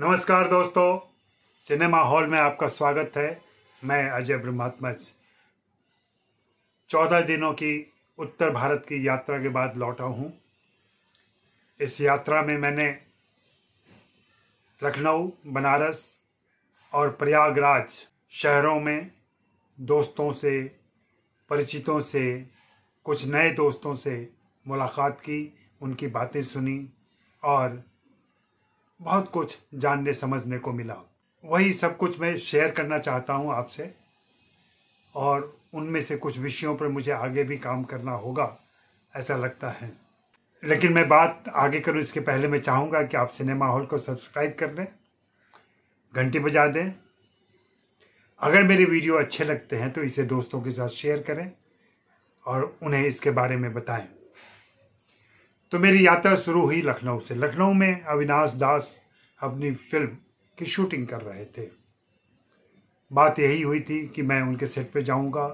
नमस्कार दोस्तों cinema hall में आपका स्वागत है मैं अजय ब्रह्मात्मज चौदह दिनों की उत्तर भारत की यात्रा के बाद लौटा हूँ इस यात्रा में मैंने लखनऊ बनारस और प्रयागराज शहरों में दोस्तों से परिचितों से कुछ नए दोस्तों से मुलाकात की उनकी बातें सुनी और बहुत कुछ जानने समझने को मिला वही सब कुछ मैं शेयर करना चाहता हूं आपसे और उनमें से कुछ विषयों पर मुझे आगे भी काम करना होगा ऐसा लगता है लेकिन मैं बात आगे करूं इसके पहले मैं चाहूंगा कि आप सिनेमा हॉल को सब्सक्राइब कर लें घंटी बजा दें अगर मेरे वीडियो अच्छे लगते हैं तो इसे दोस्तों के साथ शेयर करें और उन्हें इसके बारे में बताएं तो मेरी यात्रा शुरू हुई लखनऊ से लखनऊ में अविनाश दास अपनी फिल्म की शूटिंग कर रहे थे बात यही हुई थी कि मैं उनके सेट पे जाऊंगा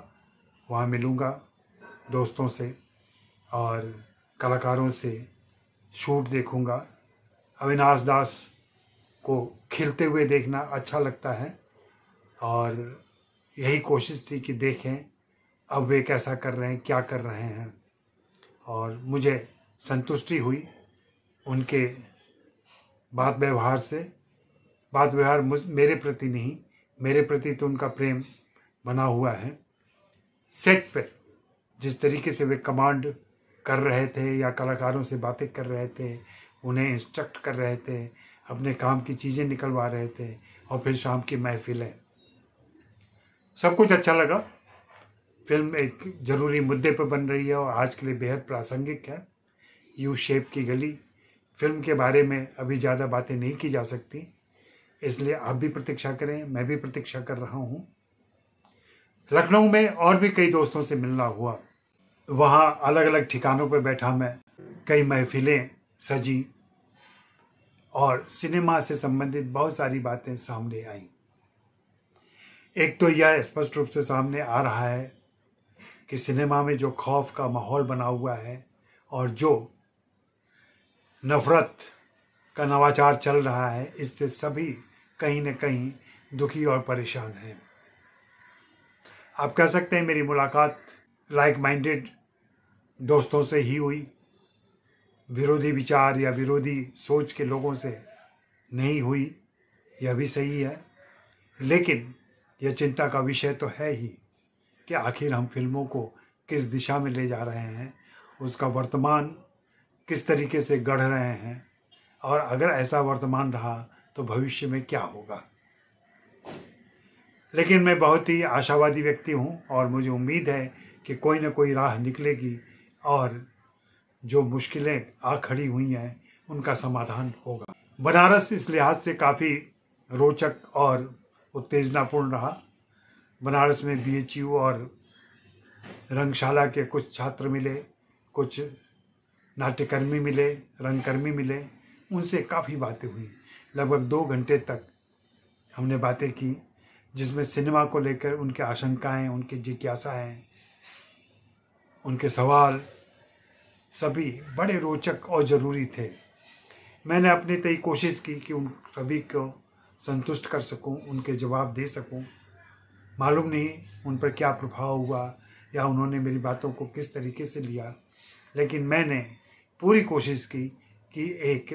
वहाँ मिलूंगा दोस्तों से और कलाकारों से शूट देखूंगा अविनाश दास को खेलते हुए देखना अच्छा लगता है और यही कोशिश थी कि देखें अब वे कैसा कर रहे हैं क्या कर रहे हैं और मुझे संतुष्टि हुई उनके बात व्यवहार से बात व्यवहार मुझ मेरे प्रति नहीं मेरे प्रति तो उनका प्रेम बना हुआ है सेट पर जिस तरीके से वे कमांड कर रहे थे या कलाकारों से बातें कर रहे थे उन्हें इंस्ट्रक्ट कर रहे थे अपने काम की चीज़ें निकलवा रहे थे और फिर शाम की महफिलें सब कुछ अच्छा लगा फिल्म एक ज़रूरी मुद्दे पर बन रही है और आज के लिए बेहद प्रासंगिक है यू शेप की गली फिल्म के बारे में अभी ज़्यादा बातें नहीं की जा सकती इसलिए आप भी प्रतीक्षा करें मैं भी प्रतीक्षा कर रहा हूँ लखनऊ में और भी कई दोस्तों से मिलना हुआ वहाँ अलग अलग ठिकानों पर बैठा मैं कई महफिलें सजी और सिनेमा से संबंधित बहुत सारी बातें सामने आई एक तो यह स्पष्ट रूप से सामने आ रहा है कि सिनेमा में जो खौफ का माहौल बना हुआ है और जो नफरत का नवाचार चल रहा है इससे सभी कहीं न कहीं दुखी और परेशान हैं आप कह सकते हैं मेरी मुलाकात लाइक माइंडेड दोस्तों से ही हुई विरोधी विचार या विरोधी सोच के लोगों से नहीं हुई यह भी सही है लेकिन यह चिंता का विषय तो है ही कि आखिर हम फिल्मों को किस दिशा में ले जा रहे हैं उसका वर्तमान किस तरीके से गढ़ रहे हैं और अगर ऐसा वर्तमान रहा तो भविष्य में क्या होगा लेकिन मैं बहुत ही आशावादी व्यक्ति हूँ और मुझे उम्मीद है कि कोई ना कोई राह निकलेगी और जो मुश्किलें आ खड़ी हुई हैं उनका समाधान होगा बनारस इस लिहाज से काफ़ी रोचक और उत्तेजनापूर्ण रहा बनारस में बीएचयू और रंगशाला के कुछ छात्र मिले कुछ नाट्यकर्मी मिले रंगकर्मी मिले उनसे काफ़ी बातें हुई लगभग दो घंटे तक हमने बातें की जिसमें सिनेमा को लेकर उनके आशंकाएं उनकी हैं उनके सवाल सभी बड़े रोचक और ज़रूरी थे मैंने अपनी तई कोशिश की कि उन सभी को संतुष्ट कर सकूं, उनके जवाब दे सकूं। मालूम नहीं उन पर क्या प्रभाव हुआ या उन्होंने मेरी बातों को किस तरीके से लिया लेकिन मैंने पूरी कोशिश की कि एक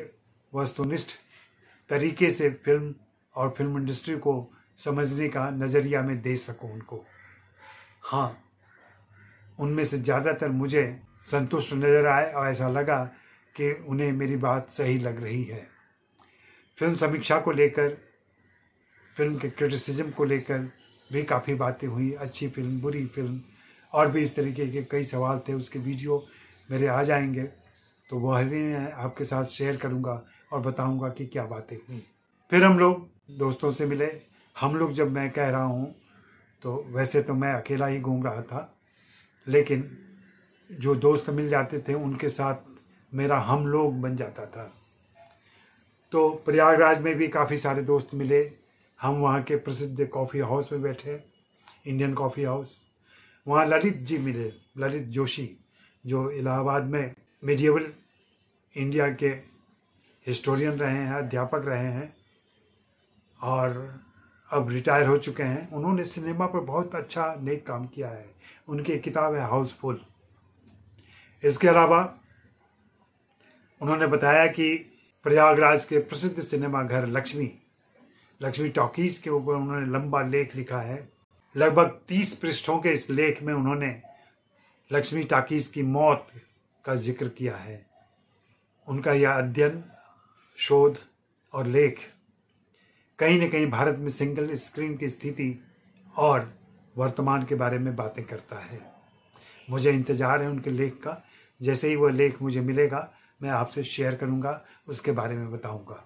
वस्तुनिष्ठ तरीके से फिल्म और फिल्म इंडस्ट्री को समझने का नज़रिया में दे सकूं उनको हाँ उनमें से ज़्यादातर मुझे संतुष्ट नज़र आए और ऐसा लगा कि उन्हें मेरी बात सही लग रही है फिल्म समीक्षा को लेकर फिल्म के क्रिटिसिज्म को लेकर भी काफ़ी बातें हुई अच्छी फिल्म बुरी फिल्म और भी इस तरीके के कई सवाल थे उसके वीडियो मेरे आ जाएंगे तो वह भी मैं आपके साथ शेयर करूंगा और बताऊंगा कि क्या बातें हुई फिर हम लोग दोस्तों से मिले हम लोग जब मैं कह रहा हूँ तो वैसे तो मैं अकेला ही घूम रहा था लेकिन जो दोस्त मिल जाते थे उनके साथ मेरा हम लोग बन जाता था तो प्रयागराज में भी काफ़ी सारे दोस्त मिले हम वहाँ के प्रसिद्ध कॉफ़ी हाउस में बैठे इंडियन कॉफ़ी हाउस वहाँ ललित जी मिले ललित जोशी जो इलाहाबाद में मेडिएवल इंडिया के हिस्टोरियन रहे हैं अध्यापक रहे हैं और अब रिटायर हो चुके हैं उन्होंने सिनेमा पर बहुत अच्छा नेक काम किया है उनकी एक किताब है हाउसफुल इसके अलावा उन्होंने बताया कि प्रयागराज के प्रसिद्ध सिनेमा घर लक्ष्मी लक्ष्मी टॉकीज के ऊपर उन्होंने लंबा लेख लिखा है लगभग तीस पृष्ठों के इस लेख में उन्होंने लक्ष्मी टॉकीज की मौत का जिक्र किया है उनका यह अध्ययन शोध और लेख कहीं न कहीं भारत में सिंगल स्क्रीन की स्थिति और वर्तमान के बारे में बातें करता है मुझे इंतज़ार है उनके लेख का जैसे ही वह लेख मुझे मिलेगा मैं आपसे शेयर करूंगा उसके बारे में बताऊंगा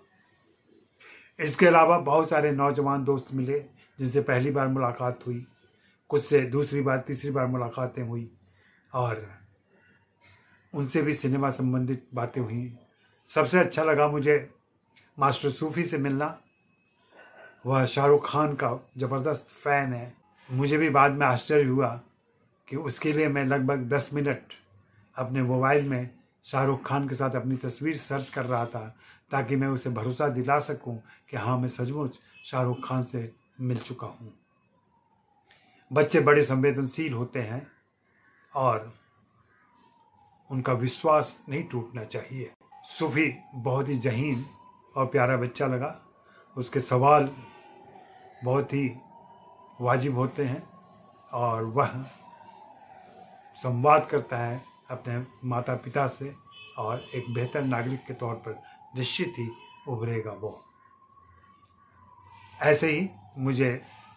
इसके अलावा बहुत सारे नौजवान दोस्त मिले जिनसे पहली बार मुलाकात हुई कुछ से दूसरी बार तीसरी बार मुलाकातें हुई और उनसे भी सिनेमा संबंधित बातें हुई सबसे अच्छा लगा मुझे मास्टर सूफी से मिलना वह शाहरुख खान का ज़बरदस्त फ़ैन है मुझे भी बाद में आश्चर्य हुआ कि उसके लिए मैं लगभग दस मिनट अपने मोबाइल में शाहरुख खान के साथ अपनी तस्वीर सर्च कर रहा था ताकि मैं उसे भरोसा दिला सकूं कि हाँ मैं सचमुच शाहरुख खान से मिल चुका हूँ बच्चे बड़े संवेदनशील होते हैं और उनका विश्वास नहीं टूटना चाहिए सूफी बहुत ही जहीन और प्यारा बच्चा लगा उसके सवाल बहुत ही वाजिब होते हैं और वह संवाद करता है अपने माता पिता से और एक बेहतर नागरिक के तौर पर निश्चित ही उभरेगा वो ऐसे ही मुझे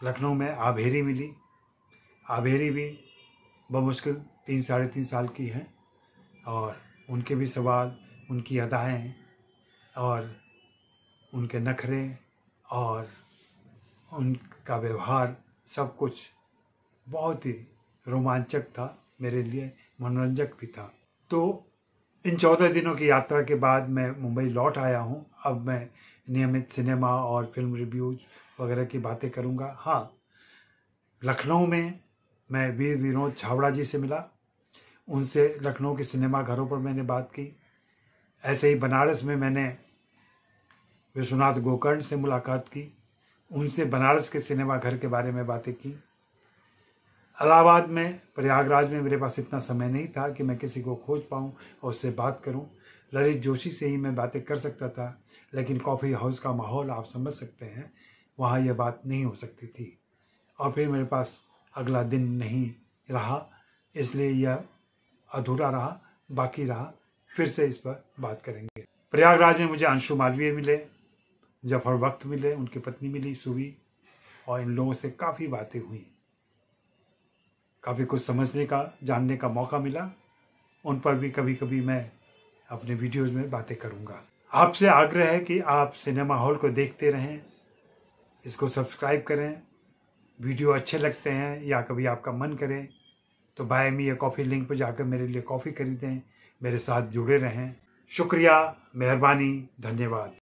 लखनऊ में आभेरी मिली आभेरी भी बमुश्किल तीन साढ़े तीन साल की हैं और उनके भी सवाल उनकी अदाएँ और उनके नखरे और उनका व्यवहार सब कुछ बहुत ही रोमांचक था मेरे लिए मनोरंजक भी था तो इन चौदह दिनों की यात्रा के बाद मैं मुंबई लौट आया हूँ अब मैं नियमित सिनेमा और फिल्म रिव्यूज वगैरह की बातें करूँगा हाँ लखनऊ में मैं वीर विनोद छावड़ा जी से मिला उनसे लखनऊ के सिनेमा घरों पर मैंने बात की ऐसे ही बनारस में मैंने विश्वनाथ गोकर्ण से मुलाकात की उनसे बनारस के सिनेमा घर के बारे में बातें की अलाहाबाद में प्रयागराज में मेरे पास इतना समय नहीं था कि मैं किसी को खोज पाऊँ और उससे बात करूँ ललित जोशी से ही मैं बातें कर सकता था लेकिन कॉफ़ी हाउस का माहौल आप समझ सकते हैं वहाँ यह बात नहीं हो सकती थी और फिर मेरे पास अगला दिन नहीं रहा इसलिए यह अधूरा रहा बाकी रहा फिर से इस पर बात करेंगे प्रयागराज में मुझे अंशु मालवीय मिले जफर वक्त मिले उनकी पत्नी मिली सुबी और इन लोगों से काफ़ी बातें हुई काफ़ी कुछ समझने का जानने का मौका मिला उन पर भी कभी कभी मैं अपने वीडियोज़ में बातें करूंगा आपसे आग्रह है कि आप सिनेमा हॉल को देखते रहें इसको सब्सक्राइब करें वीडियो अच्छे लगते हैं या कभी आपका मन करें तो बाय मी या कॉफ़ी लिंक पर जाकर मेरे लिए कॉफ़ी खरीदें मेरे साथ जुड़े रहें शुक्रिया मेहरबानी धन्यवाद